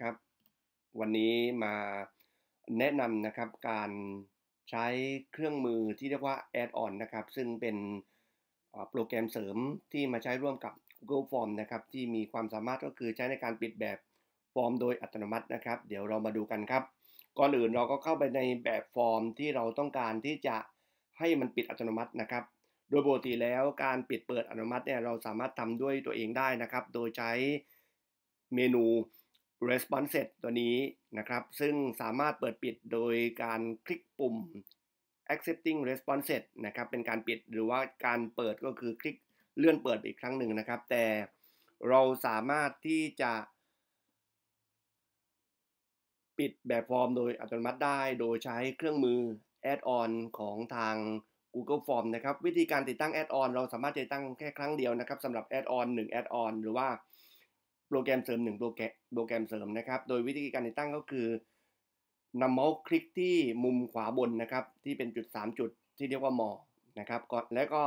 ครับวันนี้มาแนะนำนะครับการใช้เครื่องมือที่เรียกว่า Add-on นะครับซึ่งเป็นโปรแกรมเสริมที่มาใช้ร่วมกับ Google Form นะครับที่มีความสามารถก็คือใช้ในการปิดแบบฟอร์มโดยอัตโนมัตินะครับ เดี๋ยวเรามาดูกันครับก่อนอื่นเราก็เข้าไปในแบบฟอร์มที่เราต้องการที่จะให้มันปิดอัตโนมัตินะครับ โดยปกติแล้วการปิดเปิดอัตโนมัติเนี่ยเราสามารถทำด้วยตัวเองได้นะครับ โดยใช้เมนู response set ตัวนี้นะครับ ซึ่งสามารถเปิดปิดโดยการคลิกปุ่ม accepting response set นะครับ เป็นการปิดหรือว่าการเปิดก็คือคลิกเลื่อนเปิดอีกครั้งหนึ่งนะครับ แต่เราสามารถที่จะปิดแบบฟอร์มโดยอัตโนมัติได้ โดยใช้เครื่องมือ add-on ของทาง Google Form นะครับ วิธีการติดตั้ง add-on เราสามารถติดตั้งแค่ครั้งเดียวนะครับสำหรับ add-on 1 add-on หรือว่าโปรแกรมเสริมหโปรแกรมโปรแกรมเสริมนะครับ โดยวิธีการติดตั้งก็คือนำเมาส์คลิกที่มุมขวาบนนะครับ ที่เป็นจุด 3 จุดที่เรียกว่ามอนะครับก่อนแล้วก็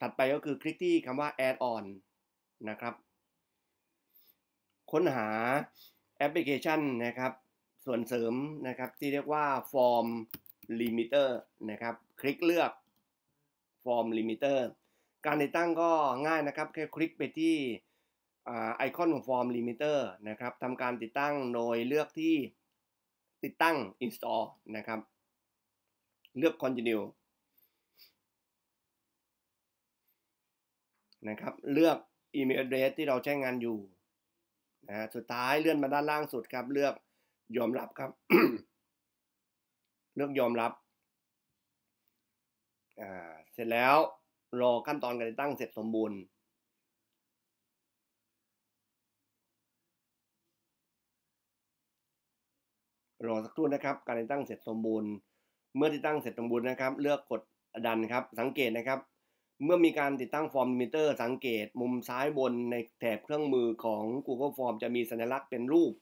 ถัดไปก็คือคลิกที่คำว่า add on นะครับค้นหาแอปพลิเคชันนะครับ ส่วนเสริมนะครับที่เรียกว่า form limiter นะครับ คลิกเลือก form limiter การติดตั้งก็ง่ายนะครับ แค่คลิกไปที่ไอคอนของฟอร์มลิมิเตอร์นะครับทำการติดตั้งโดยเลือกที่ติดตั้ง install นะครับ เลือก continue นะครับ เลือก email address ที่เราใช้งานอยู่นะสุดท้ายเลื่อนมาด้านล่างสุดครับ เลือกยอมรับครับ เลือกยอมรับ อ่า เสร็จแล้ว รอขั้นตอนการติดตั้งเสร็จสมบูรณ์รอสักครู่นะครับการติดตั้งเสร็จสมบูรณ์เมื่อติดตั้งเสร็จสมบูรณ์นะครับ เลือกกดดันครับสังเกตนะครับ เมื่อมีการติดตั้งฟอร์มมิเตอร์สังเกตมุมซ้ายบนในแถบเครื่องมือของ Google Form จะมีสัญลักษณ์เป็นรูป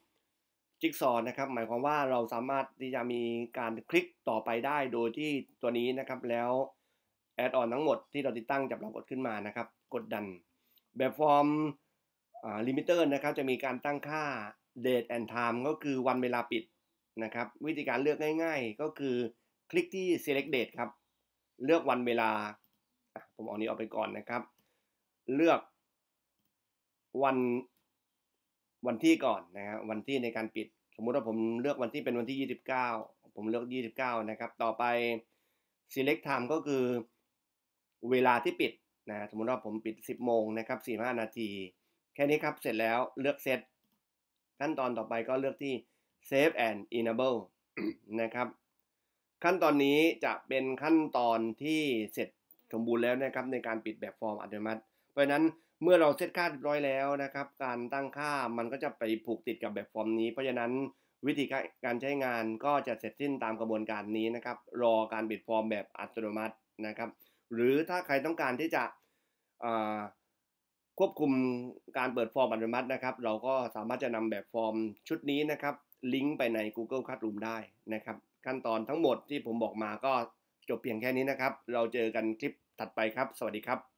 จิ๊กซอนะครับหมายความว่าเราสามารถที่จะมีการคลิกต่อไปได้โดยที่ตัวนี้นะครับ แล้วแอดออนทั้งหมดที่เราติดตั้งจะปรากฏขึ้นมานะครับกดดันแบบฟอร์มลิมิเตอร์นะครับจะมีการตั้งค่า date and time ก็คือวันเวลาปิดนะครับวิธีการเลือกง่ายๆ ก็คือคลิกที่ select date ครับเลือกวันเวลาผมเอานี้ออกไปก่อนนะครับ เลือกวันวันที่ก่อนนะครับวันที่ในการปิด สมมุติว่าผมเลือกวันที่เป็นวันที่ 29 ผมเลือก 29นะครับต่อไป select time ก็คือเวลาที่ปิดนะสมมติว่าผมปิด 10 โมงนะครับ45 นาที แค่นี้ครับเสร็จแล้วเลือกเซตขั้นตอนต่อไปก็เลือกที่ Save and Enable นะครับขั้นตอนนี้จะเป็นขั้นตอนที่เสร็จสมบูรณ์แล้วนะครับในการปิดแบบฟอร์มอัตโนมัติ เพราะนั้นเมื่อเราเซตค่าเรียบร้อยแล้วนะครับ การตั้งค่ามันก็จะไปผูกติดกับแบบฟอร์มนี้เพราะฉะนั้นวิธีการใช้งานก็จะเสร็จสิ้นตามกระบวนการนี้นะครับ รอการปิดฟอร์มแบบอัตโนมัตินะครับ หรือถ้าใครต้องการที่จะควบคุมการเปิดฟอร์มอัตโนมัตินะครับ เราก็สามารถจะนำแบบฟอร์มชุดนี้นะครับลิงก์ไปใน Google Classroom ได้นะครับ ขั้นตอนทั้งหมดที่ผมบอกมาก็จบเพียงแค่นี้นะครับ เราเจอกันคลิปถัดไปครับ สวัสดีครับ